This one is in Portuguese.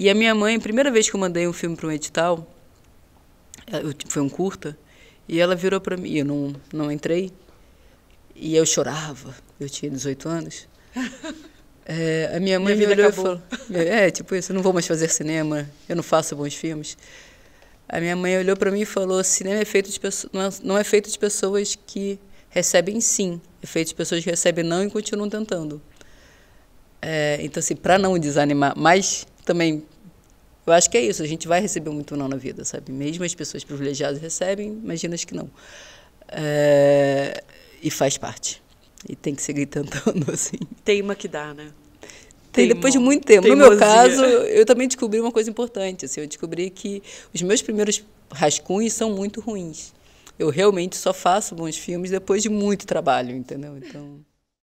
E a minha mãe, a primeira vez que eu mandei um filme para um edital, eh, foi um curta, e ela virou para mim, eu não, não entrei, e eu chorava, eu tinha 18 anos. É, a minha mãe minha me olhou e falou: É, tipo isso, eu não vou mais fazer cinema, eu não faço bons filmes. A minha mãe olhou para mim e falou: Cinema é feito de pessoas, não, é, não é feito de pessoas que recebem sim, é feito de pessoas que recebem não e continuam tentando. É, então, assim, para não desanimar, mas também. Eu acho que é isso, a gente vai receber muito não na vida, sabe? Mesmo as pessoas privilegiadas recebem, imagina as que não. É, e faz parte. E tem que seguir tentando, assim. Teima que dá, né? Tem depois de muito tempo. Teimosia. No meu caso, eu também descobri uma coisa importante. Assim, eu descobri que os meus primeiros rascunhos são muito ruins. Eu realmente só faço bons filmes depois de muito trabalho, entendeu? Então.